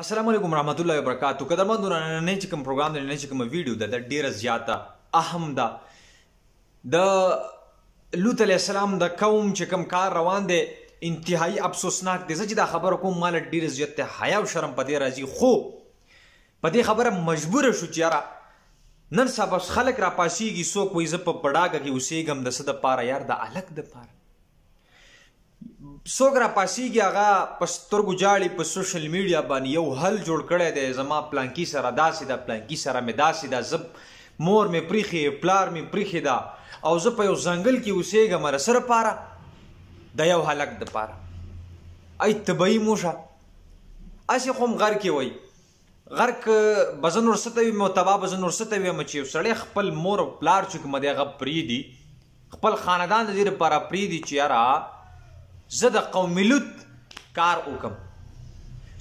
السلام علیکم ورحمۃ الله وبرکاتہ قدرمندو نن چې کوم پروګرام دی نن چې کوم ویډیو ده د ډیره زیاته اهم ده د لوط علی السلام د قوم چې کوم کار روان دی انتهایی افسوسناک دی چې دا خبر کوم مال ډیره زیاته حیا او شرم پدې راځي خو پدې خبره مجبور شو چې یاره نن سبا خلک را پاسیږي سو کوی زپ پډاګه کې اوسېګم د صد پاره یار د الګ د پاره څوک را پاسیږي هغه په سترګو جاړي په سوشل میډیا باندې یو حل جوړ کړی دی زما پلانکی سره داسې ده پلانکی سره مې داسې ده زه مور مې پریښې پلار مې پریښې ده او زه په یو ځنګل کې اوسېږم مر سره پاره د یو هلک د پاره ای طبعي موشه اسې خو هم غر کې وای غر ک بزن ورسته وي متبا بزن ورسته وي مچې سړی خپل مور او پلار چې کوم دی هغه پری دی خپل خاندان د دې لپاره پری دی چې یاره زه د قوم لوط کار وکم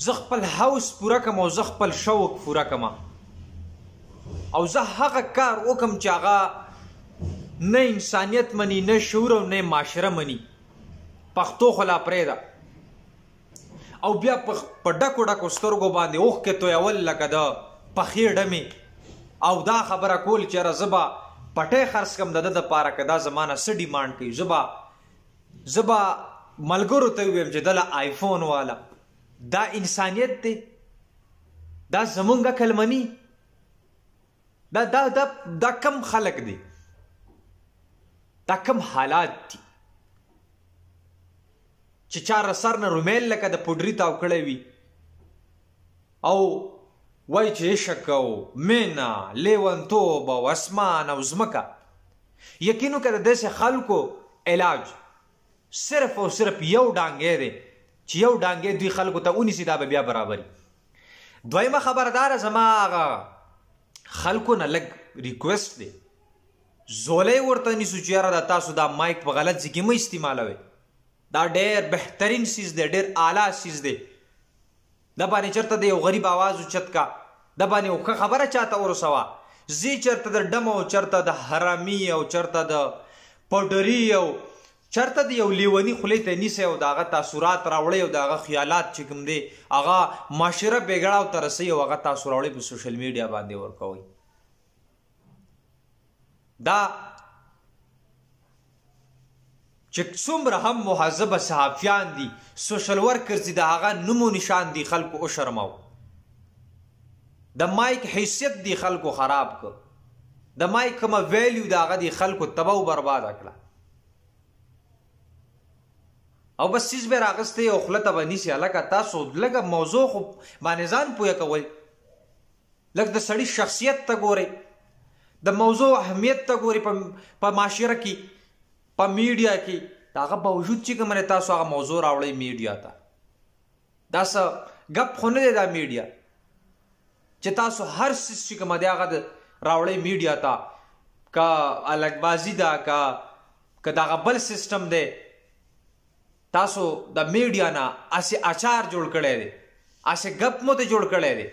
زه خپل هوس پوره کم او زه خپل شوق پوره کم او زه هغه کار وکم چې هغه نه انسانیت مني نه شعور او نه معاشره مني پښتو خلا پرېدا او بیا په ډکو ډکو سترګو باندې اوخ کې تو اول لکه دا پخې ډمې او دا خبره کول چې رزبا پټه خرڅ کم د د پاره کدا زمانہ سډی مان کوي زبا زبا ملګرو ته ویم چې دله آیفون والا دا انسانیت دی دا زمونږه کلمنی دا دا دا دا کم خلق دی دا کم حالات دي چې چا رسر نه رومیل لکه د پډری تاو کړی وي او وای چې عشق او مینا لیونتوب او اسمان او ځمکه یقینو که د داسې خلکو علاج صرف او صرف یو ډانګې دی چې یو ډانګې دوی خلکو ته ونی سي دا به بیا برابري دویمه خبردار زما هغه خلکو نه لګ ریکوست دی زولې ورته نی سوچیاره دا تاسو دا مایک په غلط ځای کې مې استعمالوي دا ډېر بهترین سیز دی ډېر اعلی سیز دی د باندې چرته دی یو غریب आवाज اوچت کا د باندې یو خبره چاته ورسوا زی چرته د ډمو چرته د حرامي او چرته د پډری او چرته د یو لیونی خلی ته نیسه او داغه تاثیرات راوړي او داغه خیالات چې کوم دی هغه معاشره بیګړه او ترسي او هغه تاثیر راوړي په سوشل میډیا باندې ورکوي دا چې څومره هم محزب صحافیان دي سوشل ورکرز دي هغه نمو نشان دي خلکو او شرماو د مایک حیثیت دي خلکو خراب کړ د مایک کومه ویلیو داغه دي خلکو تباو برباد کړه او بس سیز به راغسته او خلته به نیسی الکه تاسو لګه موضوع خو باندې ځان پوهه کوي لکه د سړی شخصیت ته ګوري د موضوع اهمیت ته ګوري په معاشره کې په میډیا کې داغه باوجود چې کومه تاسو هغه موضوع راوړی میډیا ته دا څه غپ خونه دی دا میډیا چې تاسو هر څه چې کومه دی هغه راوړی میډیا ته کا الګ بازی دا کا کدا غبل سیستم دی تاسو د میډیا نه اسې اچار جوړ کړی دی اسې ګپ مو ته جوړ کړی دی